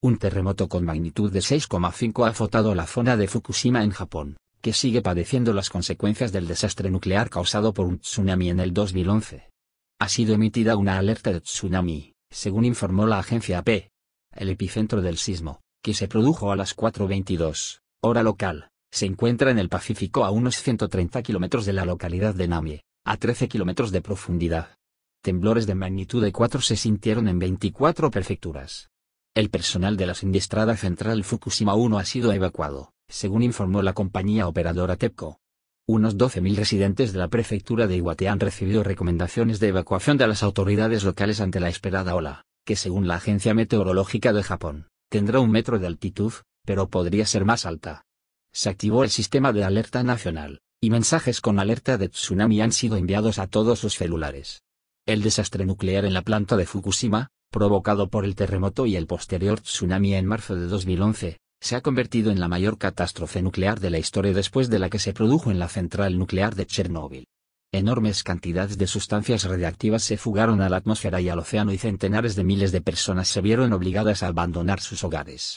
Un terremoto con magnitud de 6,5 ha azotado la zona de Fukushima en Japón, que sigue padeciendo las consecuencias del desastre nuclear causado por un tsunami en el 2011. Ha sido emitida una alerta de tsunami, según informó la agencia AP. E, el epicentro del sismo, que se produjo a las 4.22, hora local, se encuentra en el Pacífico a unos 130 kilómetros de la localidad de Namie, a 13 kilómetros de profundidad. Temblores de magnitud de 4 se sintieron en 24 prefecturas, el personal de la siniestrada Central Fukushima 1 ha sido evacuado, según informó la compañía operadora TEPCO. Unos 12.000 residentes de la prefectura de Iwate han recibido recomendaciones de evacuación de las autoridades locales ante la esperada ola, que según la Agencia Meteorológica de Japón, tendrá un metro de altitud, pero podría ser más alta. Se activó el sistema de alerta nacional, y mensajes con alerta de tsunami han sido enviados a todos los celulares. El desastre nuclear en la planta de Fukushima, provocado por el terremoto y el posterior tsunami en marzo de 2011, se ha convertido en la mayor catástrofe nuclear de la historia después de la que se produjo en la central nuclear de Chernóbil. Enormes cantidades de sustancias radiactivas se fugaron a la atmósfera y al océano y centenares de miles de personas se vieron obligadas a abandonar sus hogares.